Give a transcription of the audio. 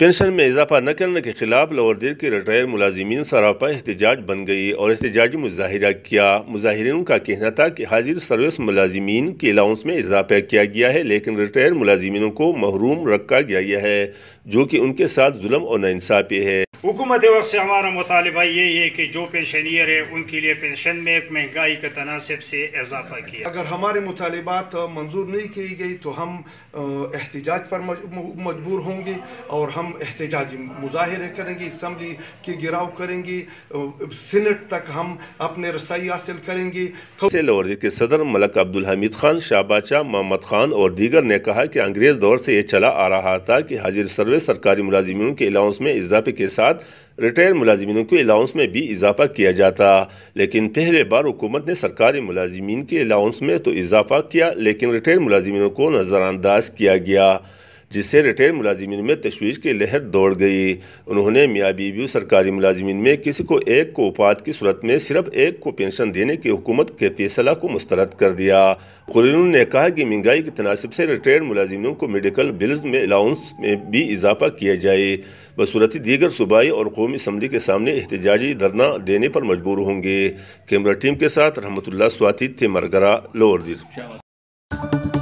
pension में इजाफा न करने के खिलाफ दिल के रिटायर मुलाजिमी सरापा एहतजाज बन गई और एहतजाजी मुजाहरा किया मुजाहरीन का कहना था कि हाजिर सर्विस मुलाजमी के अलाउंस में इजाफा किया गया है लेकिन रिटायर मुलाजिमीनों को महरूम रखा गया है जो कि उनके साथ जुल्म और नासाफी है हुकूमत वक्त से हमारा मुतालबा ये है कि जो पेंशनियर है उनके लिए पेंशन में महंगाई के तनासब से इजाफा किया अगर हमारे मुतालबात मंजूर नहीं की गई तो हम एहतजाज पर मजबूर होंगे और हम एहतजाज मुजाहरे करेंगे इसम्बली के गिराव करेंगे सीनेट तक हम अपने रसाई हासिल करेंगे के सदर मलक अब्दुल हमीद खान शाहबाचा मोहम्मद खान और दीगर ने कहा कि अंग्रेज दौर से यह चला आ रहा था कि हाजिर सर्वे सरकारी मुलाजिमों के अलाउंस में इजाफे के साथ साथ रिटायर मुलाजमीनों के अलाउंस में भी इजाफा किया जाता लेकिन पहले बार हुकूमत ने सरकारी मुलाजमीन के अलाउंस में तो इजाफा किया लेकिन रिटायर मुलाजमीनों को नज़रअंदाज किया गया जिससे रिटायर मुलाजमन में तशवीश की लहर दौड़ गई उन्होंने मियाँ बीबी सरकारी मुलाजमन में किसी को एक को उपात की सूरत में सिर्फ एक को पेंशन देने की हुकूमत के फैसला को मुस्तरद कर दिया कुरिन ने कहा कि महंगाई के तनासब से रिटायर्ड मुलाजमों को मेडिकल बिल्स में अलाउंस में भी इजाफा किया जाए बसूरती दीगर सूबाई और कौमी इसम्बली के सामने एहतजाजी धरना देने पर मजबूर होंगे कैमरा टीम के साथ रहमतुल्ला स्वाति थे मरगरा लोअर दिल